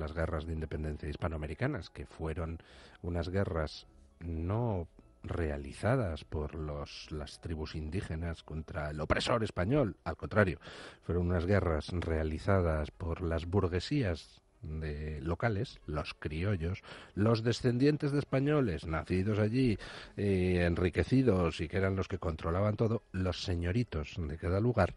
las guerras de independencia hispanoamericanas, que fueron unas guerras no realizadas por los, las tribus indígenas contra el opresor español, al contrario, fueron unas guerras realizadas por las burguesías de locales, los criollos, los descendientes de españoles nacidos allí, eh, enriquecidos y que eran los que controlaban todo, los señoritos de cada lugar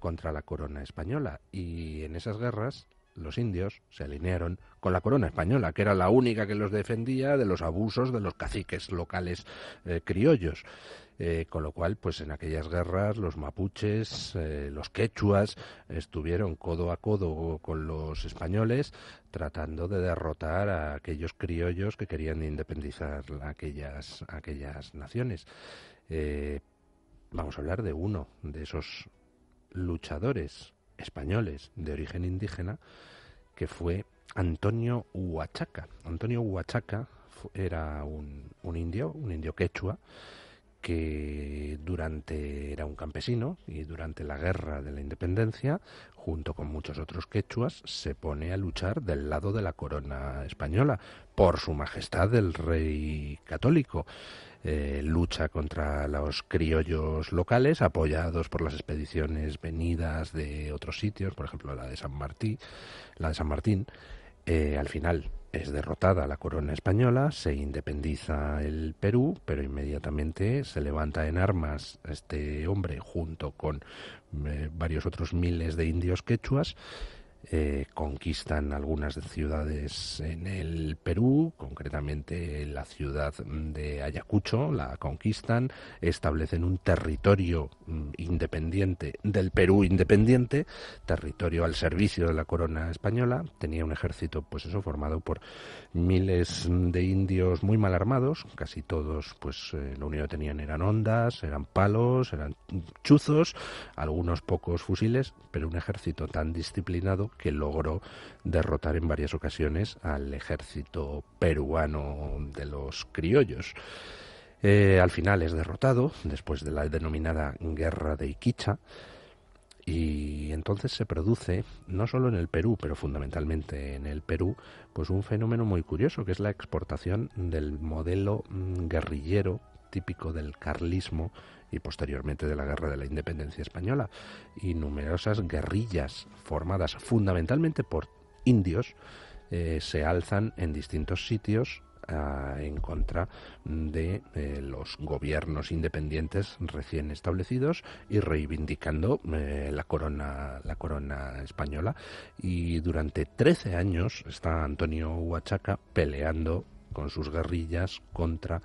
contra la corona española. Y en esas guerras los indios se alinearon con la corona española, que era la única que los defendía de los abusos de los caciques locales eh, criollos. Eh, con lo cual, pues en aquellas guerras los mapuches, eh, los quechuas estuvieron codo a codo con los españoles tratando de derrotar a aquellos criollos que querían independizar aquellas, aquellas naciones. vamos a hablar de uno de esos luchadores españoles de origen indígena, que fue Antonio Huachaca. Antonio Huachaca era un, un indio, un indio quechua, que durante era un campesino y durante la guerra de la independencia, junto con muchos otros quechuas, se pone a luchar del lado de la corona española por su majestad el rey católico. Eh, lucha contra los criollos locales, apoyados por las expediciones venidas de otros sitios, por ejemplo la de San Martín, la de San Martín. Eh, al final es derrotada la corona española, se independiza el Perú, pero inmediatamente se levanta en armas este hombre junto con eh, varios otros miles de indios quechuas eh, conquistan algunas ciudades en el Perú, concretamente la ciudad de Ayacucho, la conquistan, establecen un territorio mm, independiente del Perú independiente, territorio al servicio de la corona española, tenía un ejército pues eso formado por miles de indios muy mal armados, casi todos pues eh, lo único que tenían eran ondas, eran palos, eran chuzos, algunos pocos fusiles, pero un ejército tan disciplinado que logró derrotar en varias ocasiones al ejército peruano de los criollos. Eh, al final es derrotado, después de la denominada Guerra de Iquicha, y entonces se produce, no solo en el Perú, pero fundamentalmente en el Perú, pues un fenómeno muy curioso, que es la exportación del modelo mm, guerrillero típico del carlismo y posteriormente de la Guerra de la Independencia Española y numerosas guerrillas formadas fundamentalmente por indios eh, se alzan en distintos sitios ah, en contra de eh, los gobiernos independientes recién establecidos y reivindicando eh, la corona la corona española y durante 13 años está Antonio Huachaca peleando con sus guerrillas contra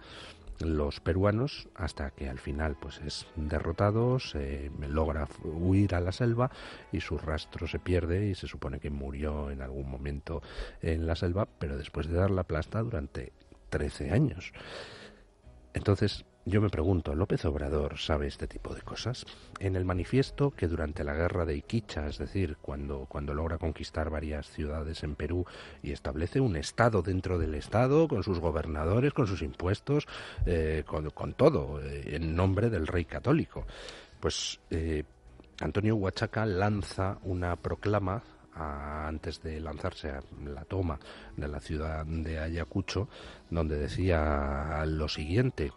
los peruanos hasta que al final pues es derrotado, se logra huir a la selva y su rastro se pierde y se supone que murió en algún momento en la selva, pero después de dar la plasta durante 13 años. Entonces, yo me pregunto, ¿López Obrador sabe este tipo de cosas? En el manifiesto que durante la guerra de Iquicha, es decir, cuando, cuando logra conquistar varias ciudades en Perú y establece un Estado dentro del Estado, con sus gobernadores, con sus impuestos, eh, con, todo, eh, en nombre del rey católico, pues eh, Antonio Huachaca lanza una proclama antes de lanzarse a la toma de la ciudad de Ayacucho, donde decía lo siguiente,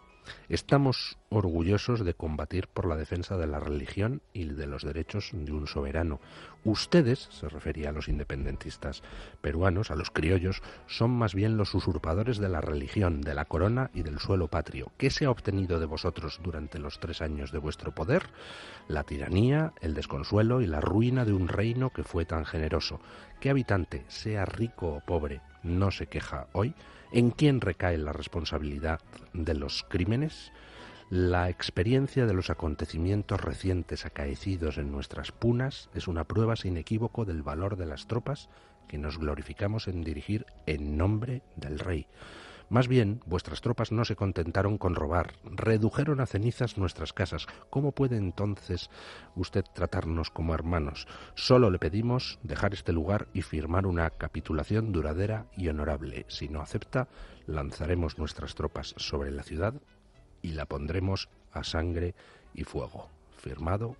Estamos orgullosos de combatir por la defensa de la religión y de los derechos de un soberano. Ustedes, se refería a los independentistas peruanos, a los criollos, son más bien los usurpadores de la religión, de la corona y del suelo patrio. ¿Qué se ha obtenido de vosotros durante los tres años de vuestro poder? La tiranía, el desconsuelo y la ruina de un reino que fue tan generoso. ¿Qué habitante, sea rico o pobre, no se queja hoy, en quién recae la responsabilidad de los crímenes, la experiencia de los acontecimientos recientes acaecidos en nuestras punas es una prueba sin equívoco del valor de las tropas que nos glorificamos en dirigir en nombre del rey. Más bien, vuestras tropas no se contentaron con robar, redujeron a cenizas nuestras casas. ¿Cómo puede entonces usted tratarnos como hermanos? Solo le pedimos dejar este lugar y firmar una capitulación duradera y honorable. Si no acepta, lanzaremos nuestras tropas sobre la ciudad y la pondremos a sangre y fuego. Firmado